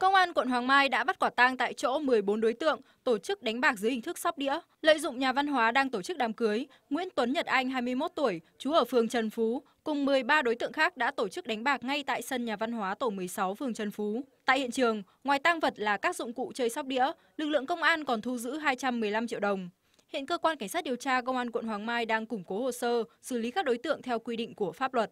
Công an quận Hoàng Mai đã bắt quả tang tại chỗ 14 đối tượng tổ chức đánh bạc dưới hình thức sóc đĩa. Lợi dụng nhà văn hóa đang tổ chức đám cưới, Nguyễn Tuấn Nhật Anh 21 tuổi, trú ở phường Trần Phú, cùng 13 đối tượng khác đã tổ chức đánh bạc ngay tại sân nhà văn hóa tổ 16 phường Trần Phú. Tại hiện trường, ngoài tang vật là các dụng cụ chơi sóc đĩa, lực lượng công an còn thu giữ 215 triệu đồng. Hiện cơ quan cảnh sát điều tra công an quận Hoàng Mai đang củng cố hồ sơ, xử lý các đối tượng theo quy định của pháp luật.